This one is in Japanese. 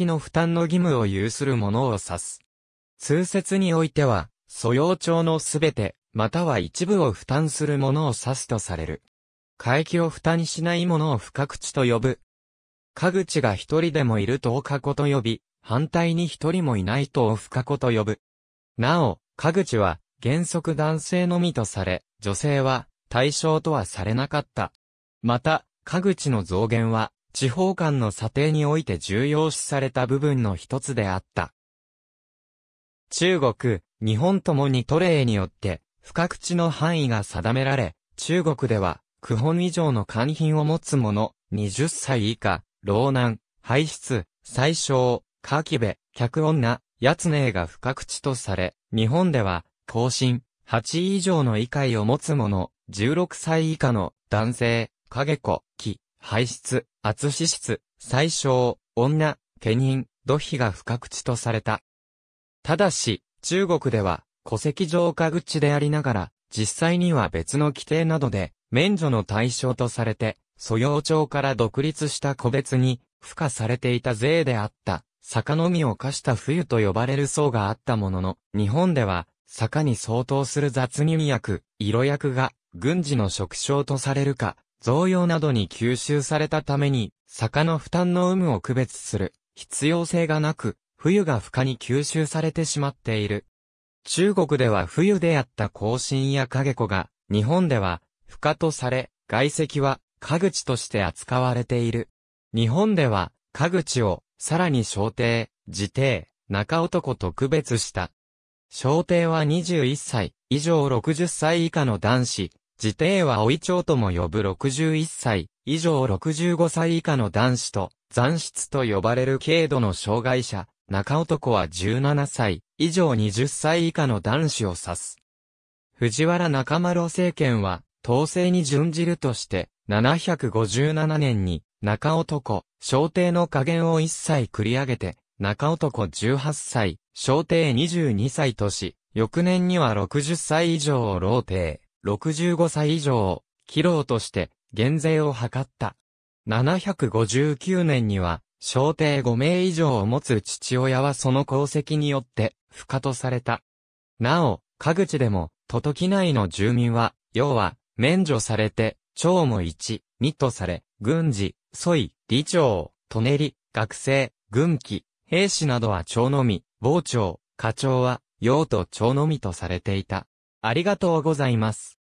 の負担の義務を有する者を指す。通説においては、素養帳のすべて、または一部を負担する者を指すとされる。会期を負担しない者を不覚と呼ぶ。グチが一人でもいるとお過去と呼び、反対に一人もいないとお不過去と呼ぶ。なお、グチは原則男性のみとされ、女性は対象とはされなかった。また、グチの増減は地方間の査定において重要視された部分の一つであった。中国、日本ともにトレーによって、不覚地の範囲が定められ、中国では、区本以上の官品を持つ者、20歳以下、老難、排出、最小、カキベ、客女、やつねが不覚地とされ、日本では、更新、8以上の異界を持つ者、16歳以下の男性、影子、木、排出、厚脂質、最小、女、家人、土肥が不覚地とされた。ただし、中国では、戸籍上下口でありながら、実際には別の規定などで、免除の対象とされて、素養町から独立した個別に、付加されていた税であった、坂のみを課した冬と呼ばれる層があったものの、日本では、坂に相当する雑入薬、色薬が、軍事の職称とされるか、増用などに吸収されたために、坂の負担の有無を区別する必要性がなく、冬が深に吸収されてしまっている。中国では冬であった更新や影子が、日本では、深とされ、外石は、家口として扱われている。日本では、家口を、さらに小帝、自帝、中男と区別した。小帝は21歳、以上60歳以下の男子、自帝は老い長とも呼ぶ61歳、以上65歳以下の男子と、残失と呼ばれる軽度の障害者、中男は17歳、以上20歳以下の男子を指す。藤原中丸政権は、統制に準じるとして、757年に、中男、小帝の加減を一切繰り上げて、中男18歳、小帝22歳とし、翌年には60歳以上を老帝。65歳以上、起ロとして減税を図った。759年には、小帝5名以上を持つ父親はその功績によって、不可とされた。なお、家口でも、都都機内の住民は、要は、免除されて、町も1、2とされ、軍事、祖イ、理長、舎人、学生、軍機、兵士などは町のみ、傍聴、課長は、用と町のみとされていた。ありがとうございます。